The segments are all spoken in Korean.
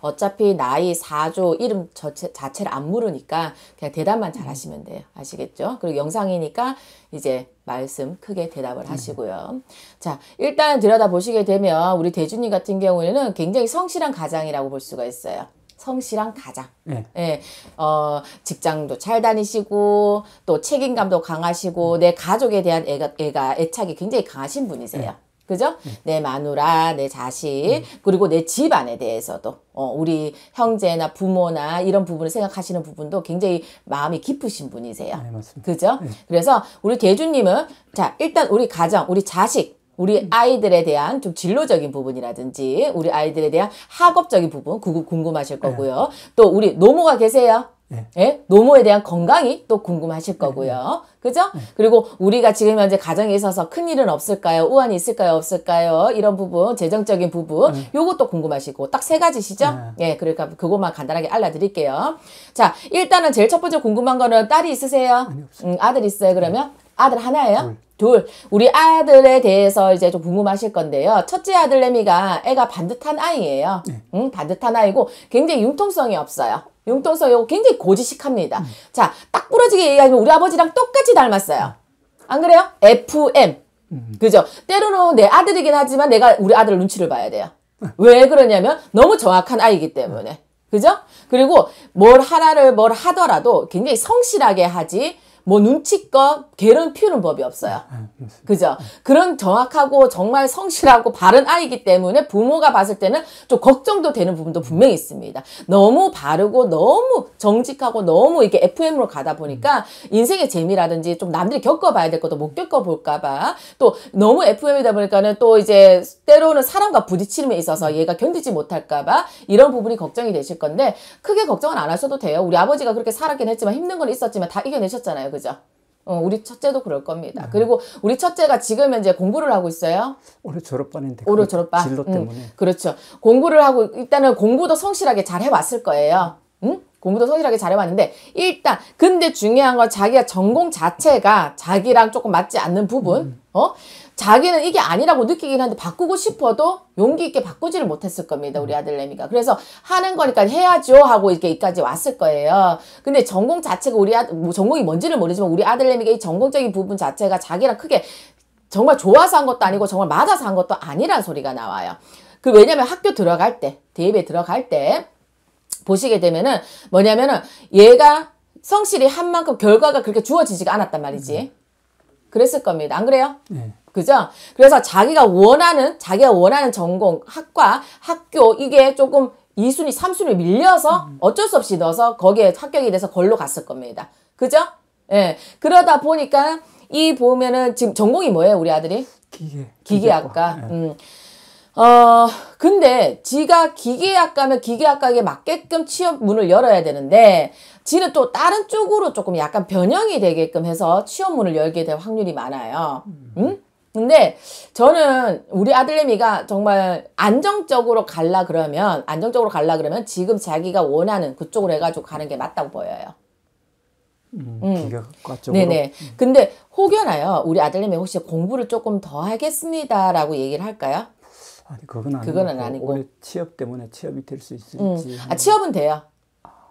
어차피 나이 4조 이름 자체, 자체를 안 물으니까 그냥 대답만 잘 음. 하시면 돼요. 아시겠죠? 그리고 영상이니까 이제 말씀 크게 대답을 음. 하시고요. 자, 일단 들여다보시게 되면 우리 대준이 같은 경우에는 굉장히 성실한 가장이라고 볼 수가 있어요. 성실한 가장. 네. 예. 어, 직장도 잘 다니시고, 또 책임감도 강하시고, 내 가족에 대한 애가, 애가 애착이 굉장히 강하신 분이세요. 네. 그죠? 네. 내 마누라, 내 자식, 네. 그리고 내 집안에 대해서도 어, 우리 형제나 부모나 이런 부분을 생각하시는 부분도 굉장히 마음이 깊으신 분이세요. 네, 맞습니다. 그죠? 네. 그래서 우리 대주님은 자 일단 우리 가정, 우리 자식, 우리 음. 아이들에 대한 좀 진로적인 부분이라든지 우리 아이들에 대한 학업적인 부분 궁금하실 네. 거고요. 또 우리 노모가 계세요. 예. 예? 노모에 대한 건강이 또 궁금하실 거고요. 네. 그죠? 예. 그리고 우리가 지금 현재 가정에 있어서 큰 일은 없을까요? 우한이 있을까요? 없을까요? 이런 부분, 재정적인 부분, 예. 요것도 궁금하시고, 딱 세 가지시죠? 예. 그러니까 그것만 간단하게 알려드릴게요. 자, 일단은 제일 첫 번째 궁금한 거는 딸이 있으세요? 아니, 음, 아들 있어요, 그러면? 아들 하나예요? 둘. 둘, 우리 아들에 대해서 이제 좀 궁금하실 건데요. 첫째 아들 레미가 애가 반듯한 아이예요. 네. 응, 반듯한 아이고 굉장히 융통성이 없어요. 융통성이 없고 굉장히 고지식합니다. 음. 자, 딱 부러지게 얘기하면 우리 아버지랑 똑같이 닮았어요. 안 그래요? FM. 음. 그죠? 때로는 내 아들이긴 하지만 내가 우리 아들 눈치를 봐야 돼요. 네. 왜 그러냐면 너무 정확한 아이기 때문에. 그죠? 그리고 뭘하라를뭘 하더라도 굉장히 성실하게 하지 뭐 눈치껏 게으름 피우는 법이 없어요. 네, 그죠? 그런 정확하고 정말 성실하고 바른 아이기 때문에 부모가 봤을 때는 좀 걱정도 되는 부분도 분명히 있습니다. 너무 바르고 너무 정직하고 너무 이렇게 FM으로 가다 보니까 인생의 재미라든지 좀 남들이 겪어봐야 될 것도 못 겪어볼까봐 또 너무 FM이다 보니까는 또 이제 때로는 사람과 부딪히는 있어서 얘가 견디지 못할까봐 이런 부분이 걱정이 되실 건데 크게 걱정은 안 하셔도 돼요. 우리 아버지가 그렇게 살았긴 했지만 힘든 건 있었지만 다 이겨내셨잖아요. 그죠? 어, 우리 첫째도 그럴 겁니다. 네. 그리고 우리 첫째가 지금 이제 공부를 하고 있어요. 올해 졸업반인데. 올해 졸업반. 진로 음, 때문에. 음, 그렇죠. 공부를 하고 일단은 공부도 성실하게 잘 해왔을 거예요. 응? 공부도 성실하게 잘해왔는데 일단 근데 중요한 건 자기가 전공 자체가 자기랑 조금 맞지 않는 부분 음. 어 자기는 이게 아니라고 느끼긴 한데 바꾸고 싶어도 용기 있게 바꾸지를 못했을 겁니다 우리 음. 아들내미가 그래서 하는 거니까 해야죠 하고 이렇게 이까지 왔을 거예요 근데 전공 자체가 우리 아, 뭐 전공이 뭔지는 모르지만 우리 아들내미가 이 전공적인 부분 자체가 자기랑 크게 정말 좋아서 한 것도 아니고 정말 맞아서 한 것도 아니란 소리가 나와요 그 왜냐면 학교 들어갈 때 대입에 들어갈 때 보시게 되면은 뭐냐면은 얘가 성실히 한 만큼 결과가 그렇게 주어지지가 않았단 말이지. 음. 그랬을 겁니다. 안 그래요? 네. 그죠? 그래서 자기가 원하는 자기가 원하는 전공, 학과, 학교 이게 조금 이순위삼순위 밀려서 음. 어쩔 수 없이 넣어서 거기에 합격이 돼서 걸로 갔을 겁니다. 그죠? 예. 그러다 보니까 이 보면은 지금 전공이 뭐예요, 우리 아들이? 기계. 기계학과. 기계학과. 음. 네. 음. 어, 근데 지가 기계학과면 기계학과에 맞게끔 취업 문을 열어야 되는데 지는 또 다른 쪽으로 조금 약간 변형이 되게끔 해서 취업 문을 열게 될 확률이 많아요. 음. 응? 근데 저는 우리 아들내미가 정말 안정적으로 갈라 그러면 안정적으로 갈라 그러면 지금 자기가 원하는 그쪽으로 해가지고 가는 게 맞다고 보여요. 음, 기계학과 쪽으로. 네네. 음. 근데 혹여나요 우리 아들님이 혹시 공부를 조금 더 하겠습니다라고 얘기를 할까요? 아니 그건 아니고 그거는 뭐 아니고. 올해 취업 때문에 취업이 될 수 있을지. 음. 아 취업은 돼요.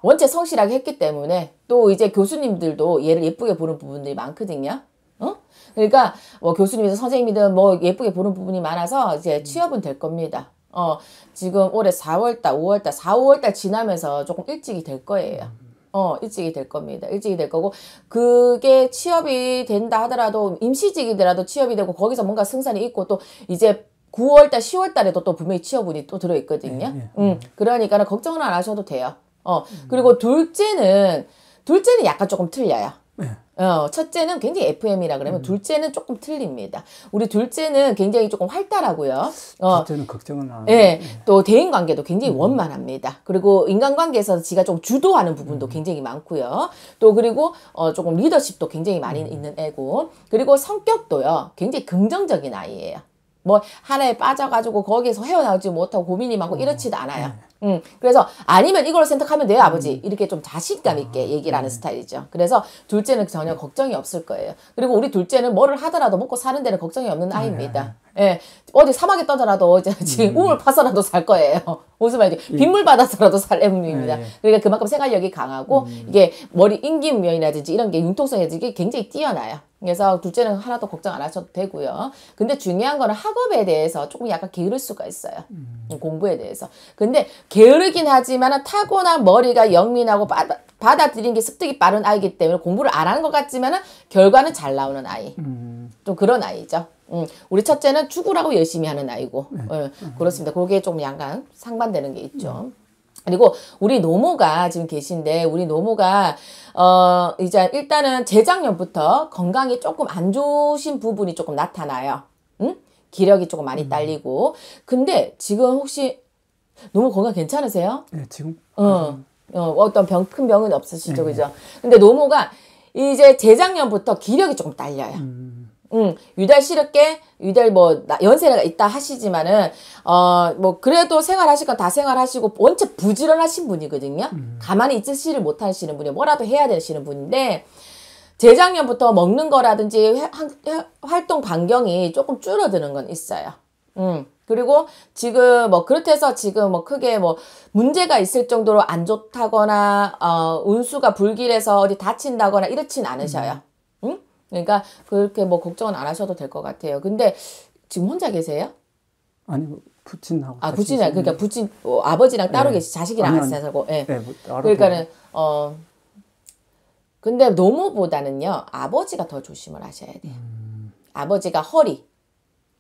원체 성실하게 했기 때문에 또 이제 교수님들도 얘를 예쁘게 보는 부분들이 많거든요. 어? 그러니까 뭐 교수님이든 선생님이든 뭐 예쁘게 보는 부분이 많아서 이제 음. 취업은 될 겁니다. 어, 지금 올해 4월달, 5월달, 4, 5월달 지나면서 조금 일찍이 될 거예요. 어, 일찍이 될 겁니다. 일찍이 될 거고, 그게 취업이 된다 하더라도, 임시직이더라도 취업이 되고, 거기서 뭔가 승산이 있고, 또 이제 9월달, 10월달에도 또 분명히 취업운이 또 들어있거든요. 예, 예. 음, 음. 그러니까 는 걱정은 안 하셔도 돼요. 어, 음. 그리고 둘째는, 둘째는 약간 조금 틀려요. 예. 어, 첫째는 굉장히 FM이라 그러면 음. 둘째는 조금 틀립니다. 우리 둘째는 굉장히 조금 활달하고요. 어, 둘째는 걱정은 안. 예, 예, 또 대인 관계도 굉장히 음. 원만합니다. 그리고 인간관계에서 지가 좀 주도하는 부분도 음. 굉장히 많고요. 또 그리고 어, 조금 리더십도 굉장히 많이 음. 있는 애고, 그리고 성격도요, 굉장히 긍정적인 아이예요. 뭐 하나에 빠져가지고 거기에서 헤어나오지 못하고 고민이 많고 음. 이렇지도 않아요. 음, 음. 그래서 아니면 이걸 선택하면 돼요, 아버지. 음. 이렇게 좀 자신감 있게 아, 얘기를 하는 스타일이죠. 그래서 둘째는 전혀 걱정이 없을 거예요. 그리고 우리 둘째는 뭐를 하더라도 먹고 사는 데는 걱정이 없는 아, 아이입니다. 아. 예. 어디 사막에 떠더라도 지금 우물 파서라도 살 거예요. 옷을 이제 예. 빗물 받아서라도 살 애무입니다. 네. 예, 예. 그러니까 그만큼 생활력이 강하고 음. 이게 머리 인기명이라든지 이런 게 융통성이 되게 굉장히 뛰어나요. 그래서 둘째는 하나도 걱정 안 하셔도 되고요. 근데 중요한 거는 학업에 대해서 조금 약간 게으를 수가 있어요. 음. 공부에 대해서. 근데 게으르긴 하지만 타고난 머리가 영민하고 받아, 받아들인 게 습득이 빠른 아이기 때문에 공부를 안 하는 것 같지만 결과는 잘 나오는 아이. 음. 좀 그런 아이죠. 음. 우리 첫째는 죽으라고 열심히 하는 아이고. 네. 음. 그렇습니다. 그게 좀 약간 상반 상반되는 게 있죠. 음. 그리고 우리 노모가 지금 계신데 우리 노모가 어 이제 일단은 재작년부터 건강이 조금 안 좋으신 부분이 조금 나타나요. 응? 기력이 조금 많이 음. 딸리고. 근데 지금 혹시 노모 건강 괜찮으세요? 네, 지금. 어, 어 어떤 병 큰 병은 없으시죠, 네. 그죠? 근데 노모가 이제 재작년부터 기력이 조금 딸려요. 음. 음, 유달 시럽게 유달 뭐 연세가 있다 하시지만은 어 뭐 그래도 생활하실 건 다 생활하시고 원체 부지런하신 분이거든요. 음. 가만히 있으시를 못하시는 분이 뭐라도 해야 되시는 분인데 재작년부터 먹는 거라든지 활동 반경이 조금 줄어드는 건 있어요. 음. 그리고 지금 뭐 그렇다 해서 지금 뭐 크게 뭐 문제가 있을 정도로 안 좋다거나 어 운수가 불길해서 어디 다친다거나 이렇진 않으셔요. 음. 그러니까 그렇게 뭐 걱정은 안 하셔도 될 것 같아요. 근데 지금 혼자 계세요? 아니 뭐 부친하고 아 부친이야 그러니까 부친 어, 아버지랑 따로 네. 계시 자식이랑 같이 살고 예 네. 네, 뭐, 그러니까는 어 근데 노모보다는요 아버지가 더 조심을 하셔야 돼요 음. 아버지가 허리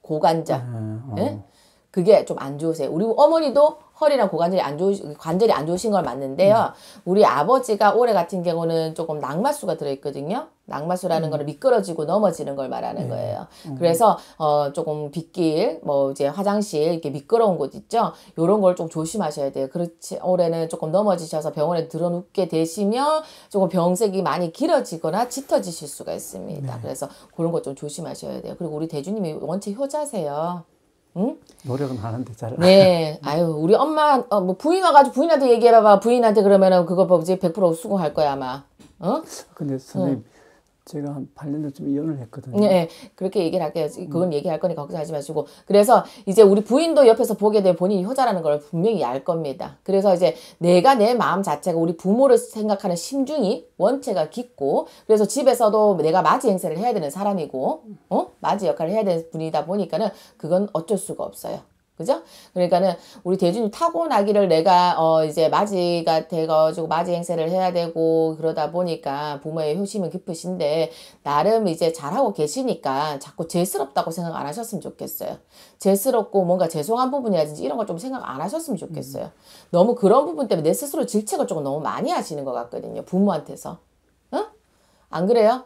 고관절 네, 어. 예 어. 그게 좀 안 좋으세요 우리 어머니도 허리랑 고관절이 안 좋으 관절이 안 좋으신 걸 맞는데요. 음. 우리 아버지가 올해 같은 경우는 조금 낙마수가 들어 있거든요. 낙마수라는 음. 거는 미끄러지고 넘어지는 걸 말하는 네. 거예요. 음. 그래서 어 조금 빗길, 뭐 이제 화장실 이렇게 미끄러운 곳 있죠. 요런 걸 좀 조심하셔야 돼요. 그렇지 올해는 조금 넘어지셔서 병원에 들어눕게 되시면 조금 병색이 많이 길어지거나 짙어지실 수가 있습니다. 네. 그래서 그런 것 좀 조심하셔야 돼요. 그리고 우리 대주님이 원체 효자세요. 응? 노력은 하는데 잘. 네. 아유, 우리 엄마, 어, 뭐 부인 와가지고 부인한테 얘기해봐 부인한테 그러면은 그거 보지 100% 수긍할 거야, 아마. 어? 근데 선생님, 응. 제가 한 8년 전쯤 이혼을 했거든요. 네, 네. 그렇게 얘기를 할게요. 음. 그건 음. 얘기할 거니까 걱정하지 마시고. 그래서 이제 우리 부인도 옆에서 보게 될 본인이 효자라는 걸 분명히 알 겁니다. 그래서 이제 내가 내 마음 자체가 우리 부모를 생각하는 심중이 원체가 깊고 그래서 집에서도 내가 맞이 행세를 해야 되는 사람이고 어? 맞이 역할을 해야 되는 분이다 보니까는 그건 어쩔 수가 없어요. 그죠? 그러니까는 우리 대준이 타고나기를 내가 어 이제 맞이가 돼가지고 맞이 행세를 해야 되고 그러다 보니까 부모의 효심은 깊으신데 나름 이제 잘하고 계시니까 자꾸 죄스럽다고 생각 안 하셨으면 좋겠어요. 죄스럽고 뭔가 죄송한 부분이라든지 이런 걸 좀 생각 안 하셨으면 좋겠어요. 음. 너무 그런 부분 때문에 내 스스로 질책을 조금 너무 많이 하시는 것 같거든요. 부모한테서. 응? 안 그래요?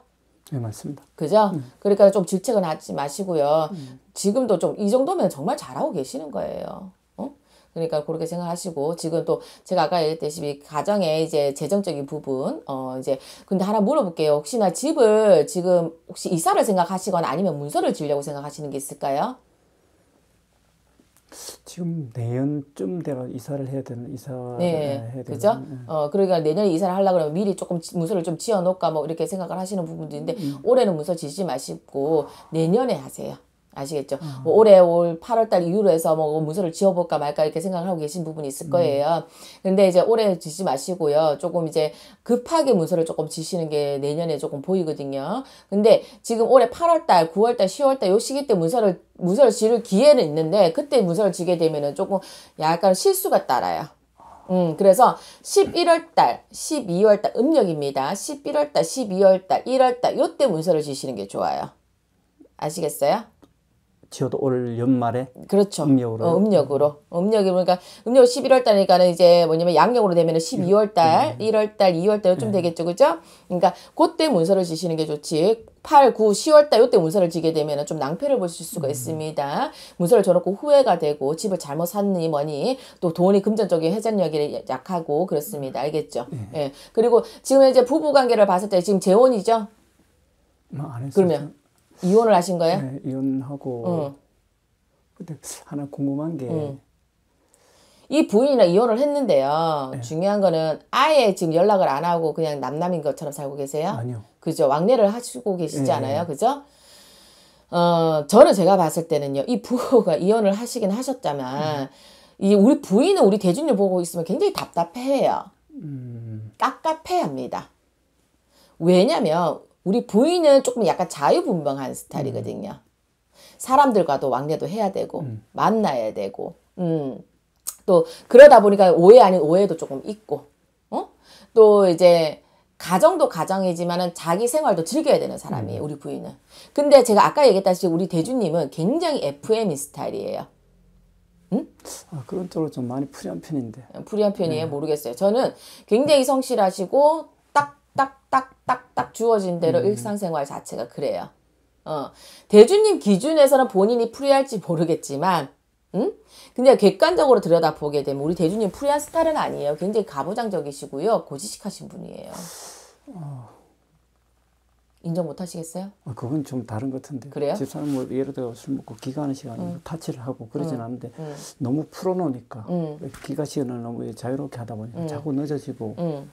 네, 맞습니다. 그죠? 음. 그러니까 좀 질책은 하지 마시고요. 음. 지금도 좀 이 정도면 정말 잘하고 계시는 거예요. 어? 그러니까 그렇게 생각하시고 지금 또 제가 아까 얘기했듯이 가정의 이제 재정적인 부분 어 이제 근데 하나 물어볼게요. 혹시나 집을 지금 혹시 이사를 생각하시거나 아니면 문서를 지으려고 생각하시는 게 있을까요? 지금 내년쯤 되가 이사를 해야 되는 이사를 네, 해야 그죠? 네. 어 그러니까 내년에 이사를 하려 그러면 미리 조금 문서를 좀 지어 놓을까 뭐 이렇게 생각을 하시는 부분도 있는데 음. 음. 올해는 문서 지지 마시고 내년에 하세요. 아시겠죠? 어. 뭐 올해 올 8월달 이후로 해서 뭐 문서를 지어볼까 말까 이렇게 생각을 하고 계신 부분이 있을 음. 거예요. 음. 근데 이제 올해 지지 마시고요. 조금 이제 급하게 문서를 조금 지시는 게 내년에 조금 보이거든요. 근데 지금 올해 8월달, 9월달, 10월달 요 시기 때 문서를 문서를 지를 기회는 있는데 그때 문서를 지게 되면은 조금 약간 실수가 따라요. 음, 그래서 11월달, 12월달 음력입니다. 11월달, 12월달, 1월달 요때 문서를 지시는 게 좋아요. 아시겠어요? 지어도 올 연말에 그렇죠. 음력으로 어, 음력으로 음력이 그러니까 음력 11월 달이니까는 이제 뭐냐면 양력으로 되면은 12월 음. 달, 네. 1월 달, 2월 달좀 네. 되겠죠. 그죠? 그러니까 그때 문서를 지시는 게 좋지. 8, 9, 10월 달 요때 문서를 지게 되면 좀 낭패를 보실 수가 음. 있습니다. 문서를 저놓고 후회가 되고 집을 잘못 샀니 뭐니 또 돈이 금전적인 회전력이 약하고 그렇습니다. 알겠죠? 네. 예. 그리고 지금 이제 부부 관계를 봤을 때 지금 재혼이죠? 뭐 그러면 이혼을 하신 거예요? 네, 이혼하고 응. 어. 근데 하나 궁금한 게 응. 음. 이 부인이랑 이혼을 했는데요. 네. 중요한 거는 아예 지금 연락을 안 하고 그냥 남남인 것처럼 살고 계세요? 아니요. 그죠? 왕래를 하시고 계시지 네. 않아요? 그죠? 어, 저는 제가 봤을 때는요. 이 부부가 이혼을 하시긴 하셨다만 음. 이 우리 부인은 우리 대준이 보고 있으면 굉장히 답답해요. 음. 깝깝해합니다. 왜냐면 우리 부인은 조금 약간 자유분방한 스타일이거든요. 음. 사람들과도 왕래도 해야 되고 음. 만나야 되고 음. 또 그러다 보니까 오해 아닌 오해도 조금 있고 어? 또 이제 가정도 가정이지만은 자기 생활도 즐겨야 되는 사람이에요 음. 우리 부인은 근데 제가 아까 얘기했다시피 우리 대주님은 굉장히 FM인 스타일이에요 응? 아, 그런 쪽으로 좀 많이 풀이한 편인데. 풀이한 편이에요? 네. 모르겠어요. 저는 굉장히 성실하시고, 딱딱딱딱 주어진 대로 음. 일상생활 자체가 그래요. 어. 대주님 기준에서는 본인이 풀이할지 모르겠지만, 음? 근데 객관적으로 들여다보게 되면 우리 대주님 풀이한 스타일은 아니에요. 굉장히 가부장적이시고요. 고지식하신 분이에요. 어. 인정 못 하시겠어요? 아, 그건 좀 다른 것 같은데. 그래요? 집사람 뭐 예를 들어 술 먹고 기가하는 시간에 음. 타치를 하고 그러진 음. 않은데 음. 너무 풀어놓으니까 음. 기가 시간을 너무 자유롭게 하다 보니까 음. 자꾸 늦어지고 음.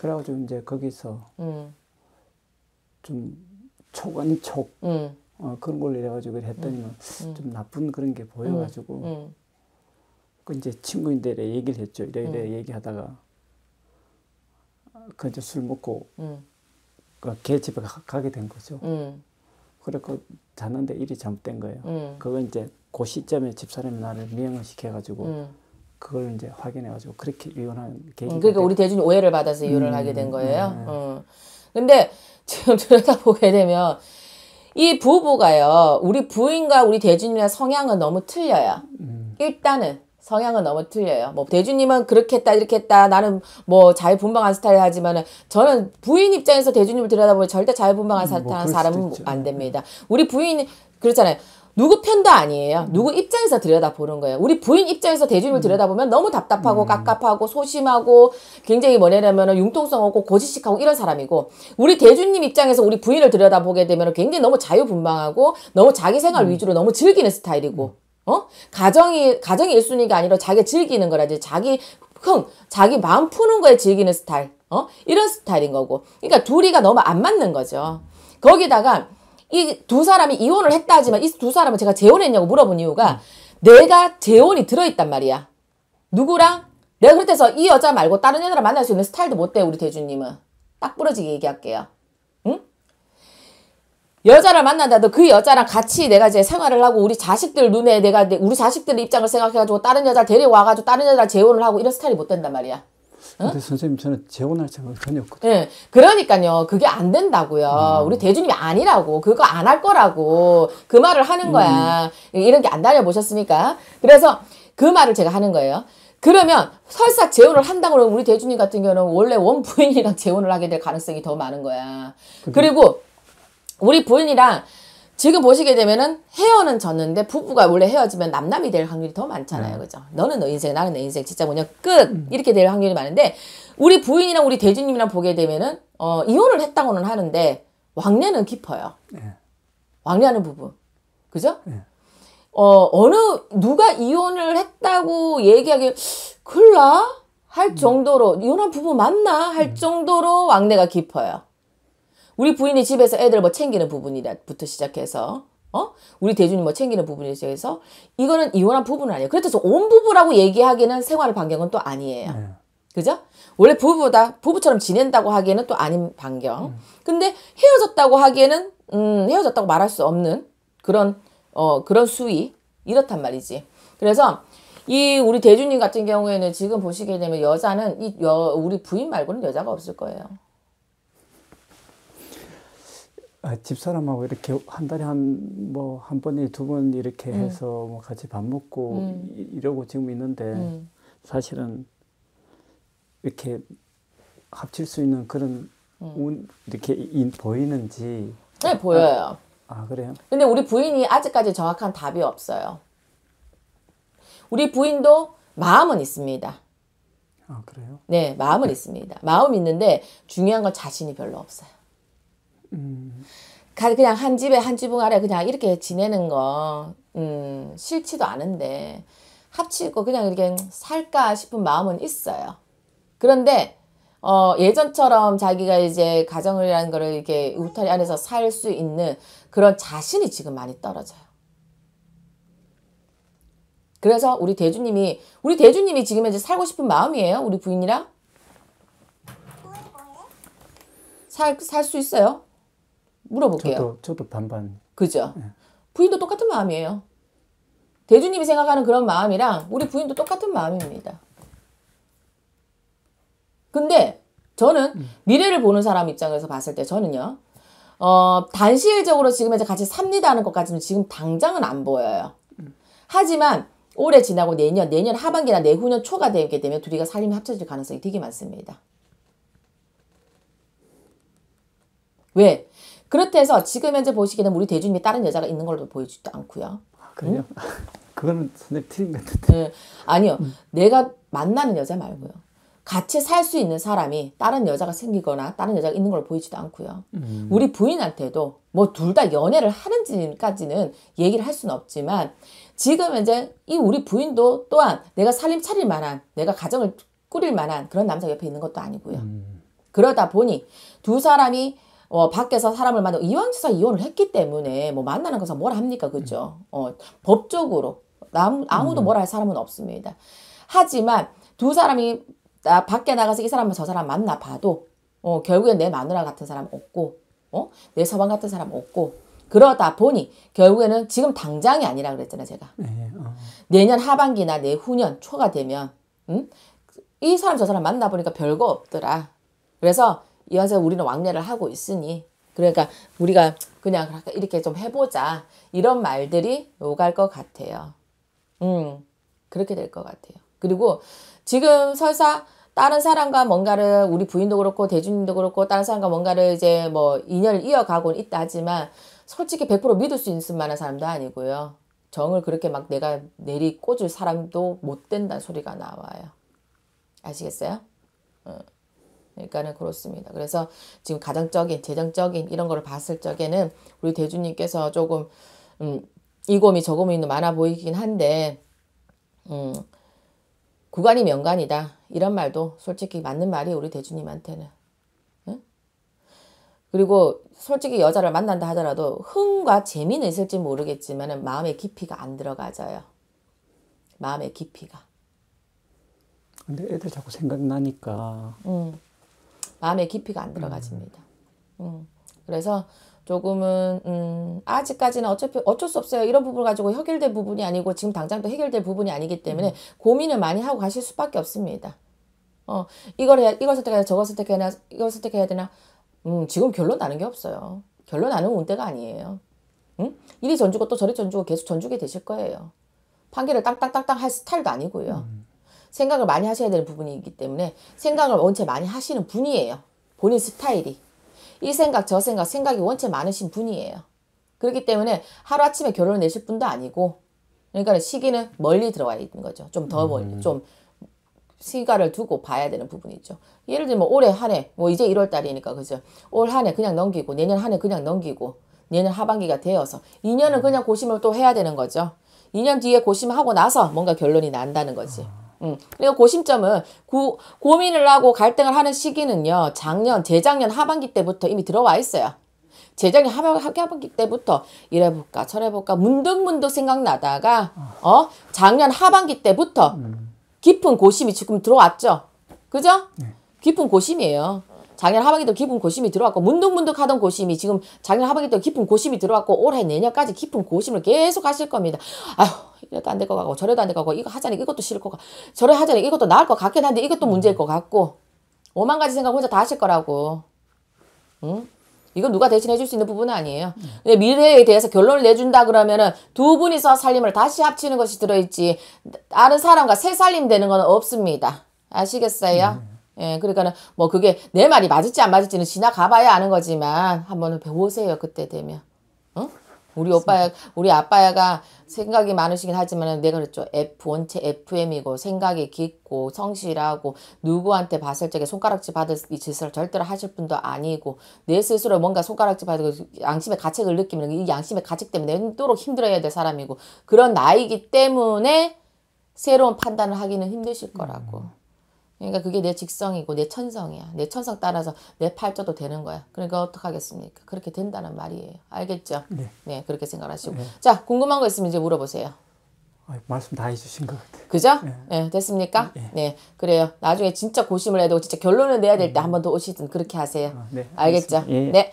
그래가지고 이제 거기서 음. 좀 초간촉 음. 어, 그런 걸 이래가지고 했더니만 음. 음. 좀 나쁜 그런 게 보여가지고 음. 음. 그 이제 친구인데 이래 얘기를 했죠. 이래 이래 얘기하다가 그 이제 술 먹고 그걔 집에 가, 게된 거죠. 그래고 자는데 일이 잘못된 거예요. 그거 이제 그 시점에 집사람이 나를 미행을 시켜가지고 그걸 이제 확인해가지고 그렇게 이혼한 계기. 음, 그러니까 우리 대준이 오해를 받아서 이혼을 음, 하게 된 음, 거예요. 음, 네. 음. 근데 지금 들여다보게 되면 이 부부가요, 우리 부인과 우리 대준이나 성향은 너무 틀려요. 음. 일단은. 성향은 너무 틀려요. 뭐 대주님은 그렇게 했다 이렇게 했다. 나는 뭐 자유분방한 스타일 하지만은 저는 부인 입장에서 대주님을 들여다보면 절대 자유분방한 음, 뭐 사람은 안 됩니다. 네. 우리 부인 그렇잖아요. 누구 편도 아니에요. 누구 입장에서 들여다보는 거예요. 우리 부인 입장에서 대중을 음. 들여다보면 너무 답답하고 음. 깝깝하고 소심하고 굉장히 뭐냐면 융통성 없고 고지식하고 이런 사람이고 우리 대주님 입장에서 우리 부인을 들여다보게 되면 굉장히 너무 자유분방하고 너무 자기 생활 음. 위주로 너무 즐기는 스타일이고 어? 가정이 가정이 일순위가 아니라 자기 즐기는 거라지 자기 흥 자기 마음 푸는 거에 즐기는 스타일 어? 이런 스타일인 거고 그러니까 둘이가 너무 안 맞는 거죠. 거기다가 이두 사람이 이혼을 했다 하지만 이 두 사람은 제가 재혼했냐고 물어본 이유가 내가 재혼이 들어있단 말이야. 누구랑? 내가 그렇대서 이 여자 말고 다른 여자랑 만날 수 있는 스타일도 못 돼, 우리 대주님은. 딱 부러지게 얘기할게요. 응? 여자를 만난다도 그 여자랑 같이 내가 이제 생활을 하고 우리 자식들 눈에 내가 우리 자식들의 입장을 생각해가지고 다른 여자 데려와가지고 다른 여자 재혼을 하고 이런 스타일이 못 된단 말이야. 어? 근데 어? 선생님 저는 재혼할 생각 전혀 없거든요. 네. 그러니까요. 그게 안 된다고요. 음. 우리 대주이 아니라고. 그거 안 할 거라고. 그 말을 하는 음. 거야. 음. 이런 게 안 다녀보셨습니까? 그래서 그 말을 제가 하는 거예요. 그러면 설사 재혼을 한다고 그러면 우리 대주님 같은 경우는 원래 원 부인이랑 재혼을 하게 될 가능성이 더 많은 거야. 그리고 우리 부인이랑 지금 보시게 되면은 헤어는 졌는데 부부가 원래 헤어지면 남남이 될 확률이 더 많잖아요. 네. 그죠? 너는 너 인생, 나는 내 인생, 진짜 뭐냐, 끝! 음. 이렇게 될 확률이 많은데, 우리 부인이랑 우리 대주님이랑 보게 되면은, 어, 이혼을 했다고는 하는데, 왕래는 깊어요. 네. 왕래하는 부분. 그죠? 네. 어, 어느, 누가 이혼을 했다고 얘기하기, 글라? 할 음. 정도로, 음. 이혼한 부부 맞나? 할 음. 정도로 왕래가 깊어요. 우리 부인이 집에서 애들 뭐 챙기는 부분이라부터 시작해서 어? 우리 대준이 뭐 챙기는 부분에 대해서 이거는 이혼한 부분은 아니에요. 그렇다 온부부라고 얘기하기는 생활 반경은 또 아니에요. 네. 그죠? 원래 부부다 부부처럼 지낸다고 하기에는 또 아닌 반경. 음. 근데 헤어졌다고 하기에는 음, 헤어졌다고 말할 수 없는 그런 어 그런 수위 이렇단 말이지. 그래서 이 우리 대준님 같은 경우에는 지금 보시게 되면 여자는 이 여, 우리 부인 말고는 여자가 없을 거예요. 아, 집사람하고 이렇게 한 달에 한 뭐한 뭐, 번에 두 번 이렇게 음. 해서 뭐 같이 밥 먹고 음. 이러고 지금 있는데 음. 사실은 이렇게 합칠 수 있는 그런 음. 운 이렇게 인, 보이는지 네 보여요. 아, 아 그래요? 근데 우리 부인이 아직까지 정확한 답이 없어요. 우리 부인도 마음은 있습니다. 아 그래요? 네 마음은 네. 있습니다. 마음 있는데 중요한 건 자신이 별로 없어요. 음. 그냥 한 집에 한 지붕 아래 그냥 이렇게 지내는 거 음, 싫지도 않은데 합치고 그냥 이렇게 살까 싶은 마음은 있어요. 그런데 어, 예전처럼 자기가 이제 가정이라는 거를 이렇게 울타리 안에서 살 수 있는 그런 자신이 지금 많이 떨어져요. 그래서 우리 대주님이 우리 대주님이 지금 이제 살고 싶은 마음이에요. 우리 부인이랑 살살 수 있어요. 물어볼게요. 저도, 저도 반반. 그죠? 네. 부인도 똑같은 마음이에요. 대주님이 생각하는 그런 마음이랑 우리 부인도 똑같은 마음입니다. 근데 저는 음. 미래를 보는 사람 입장에서 봤을 때 저는요. 어, 단시일적으로 지금 이제 같이 삽니다 하는 것까지는 지금 당장은 안 보여요. 음. 하지만 올해 지나고 내년, 내년 하반기나 내후년 초가 되게 되면 둘이가 살림이 합쳐질 가능성이 되게 많습니다. 왜? 그렇다 해서 지금 현재 보시기에는 우리 대중이 다른 여자가 있는 걸로 보이지도 않고요. 아, 그래요? 응? 그거는 선생님 틀린 것 같은데. 네. 아니요. 음. 내가 만나는 여자 말고요. 같이 살 수 있는 사람이 다른 여자가 생기거나 다른 여자가 있는 걸 보이지도 않고요. 음. 우리 부인한테도 뭐 둘 다 연애를 하는지까지는 얘기를 할 수는 없지만 지금 이제 이 우리 부인도 또한 내가 살림 차릴 만한 내가 가정을 꾸릴 만한 그런 남자 옆에 있는 것도 아니고요. 음. 그러다 보니 두 사람이 어, 밖에서 사람을 만나 이왕 수사 이혼을 했기 때문에 뭐 만나는 것은 뭘 합니까 그죠? 음. 어, 법적으로 아무, 아무도 뭐라 음. 할 사람은 없습니다. 하지만 두 사람이 나 밖에 나가서 이 사람을 저 사람 만나 봐도 어, 결국엔 내 마누라 같은 사람 없고 어? 내 서방 같은 사람 없고 그러다 보니 결국에는 지금 당장이 아니라 그랬잖아요 제가 네, 어. 내년 하반기나 내후년 초가 되면 음? 이 사람 저 사람 만나 보니까 별거 없더라 그래서 이 와서 우리는 왕래를 하고 있으니 그러니까 우리가 그냥 이렇게 좀 해보자 이런 말들이 오갈 것 같아요. 음 그렇게 될 것 같아요. 그리고 지금 설사 다른 사람과 뭔가를 우리 부인도 그렇고 대주님도 그렇고 다른 사람과 뭔가를 이제 뭐 인연을 이어가고 있다 하지만 솔직히 100% 믿을 수 있을 만한 사람도 아니고요. 정을 그렇게 막 내가 내리 꽂을 사람도 못 된다는 소리가 나와요. 아시겠어요? 어. 그러니까는 그렇습니다. 그래서 지금 가정적인, 재정적인 이런 거 봤을 적에는 우리 대주님께서 조금 음, 이 곰이 저 곰이 많아 보이긴 한데 음, 구간이 명간이다. 이런 말도 솔직히 맞는 말이 우리 대주님한테는. 그리고 솔직히 여자를 만난다 하더라도 흥과 재미는 있을지 모르겠지만 마음의 깊이가 안 들어가져요. 마음의 깊이가. 근데 애들 자꾸 생각나니까. 응. 음. 마음의 깊이가 안 들어가집니다. 음. 음. 그래서 조금은 음, 아직까지는 어차피 어쩔 수 없어요. 이런 부분 가지고 해결될 부분이 아니고 지금 당장도 해결될 부분이 아니기 때문에 음. 고민을 많이 하고 가실 수밖에 없습니다. 어, 이걸 해야, 이걸 선택해야 저걸 선택해야 되나, 이걸 선택해야 되나. 음, 지금 결론 나는 게 없어요. 결론 나는 운대가 아니에요. 음? 이리 전주고 또 저리 전주고 계속 전주게 되실 거예요. 판결을 땅땅땅땅 할 스타일도 아니고요. 음. 생각을 많이 하셔야 되는 부분이기 때문에 생각을 원체 많이 하시는 분이에요. 본인 스타일이. 이 생각 저 생각 생각이 원체 많으신 분이에요. 그렇기 때문에 하루아침에 결혼을 내실 분도 아니고 그러니까 시기는 멀리 들어와 있는 거죠. 좀 더 멀리 음. 좀 시가를 두고 봐야 되는 부분이죠. 예를 들면 올해 한해뭐 이제 1월 달이니까 그죠. 올 한 해 그냥 넘기고 내년 한 해 그냥 넘기고 내년 하반기가 되어서 2년은 음. 그냥 고심을 또 해야 되는 거죠. 2년 뒤에 고심하고 나서 뭔가 결론이 난다는 거지. 아. 음. 그리고 그러니까 고심점은 구, 고민을 하고 갈등을 하는 시기는요. 작년, 재작년 하반기 때부터 이미 들어와 있어요. 재작년 하반기, 하반기 때부터 이래볼까 저래볼까 문득문득 생각나다가 어 작년 하반기 때부터 음. 깊은 고심이 지금 들어왔죠. 그죠? 네. 깊은 고심이에요. 작년 하반기도 깊은 고심이 들어왔고 문득문득하던 고심이 지금 작년 하반기도 깊은 고심이 들어왔고 올해 내년까지 깊은 고심을 계속 하실 겁니다. 아휴 이래도 안 될 것 같고 저래도 안 될 것 같고 이거 하자니 이것도 싫을 것 같고 저래 하자니 이것도 나을 것 같긴 한데 이것도 음. 문제일 것 같고 오만 가지 생각 혼자 다 하실 거라고. 응? 이건 누가 대신 해줄 수 있는 부분은 아니에요. 음. 근데 미래에 대해서 결론을 내준다 그러면은 두 분이서 살림을 다시 합치는 것이 들어있지 다른 사람과 새 살림 되는 건 없습니다. 아시겠어요? 음. 예, 그러니까는 뭐 그게 내 말이 맞을지 안 맞을지는 지나가봐야 아는 거지만 한번 배우세요 그때 되면. 응? 우리 오빠야, 우리 아빠야가 생각이 많으시긴 하지만 내가 그랬죠. F 원체 FM이고 생각이 깊고 성실하고 누구한테 봤을 적에 손가락질 받을 이 짓을 절대로 하실 분도 아니고 내 스스로 뭔가 손가락질 받고 양심의 가책을 느끼면 이 양심의 가책 때문에 힘록 힘들어야 될 사람이고 그런 나이기 때문에 새로운 판단을 하기는 힘드실 음. 거라고. 그러니까 그게 내 직성이고 내 천성이야. 내 천성 따라서 내 팔자도 되는 거야. 그러니까 어떡하겠습니까? 그렇게 된다는 말이에요. 알겠죠? 네. 네 그렇게 생각하시고. 네. 자, 궁금한 거 있으면 이제 물어보세요. 아, 말씀 다 해주신 것 같아요. 그죠? 예. 네, 됐습니까? 예. 네, 그래요. 나중에 진짜 고심을 해도 진짜 결론을 내야 될 때 한 번더 음. 오시든 그렇게 하세요. 아, 네, 알겠죠? 예. 네.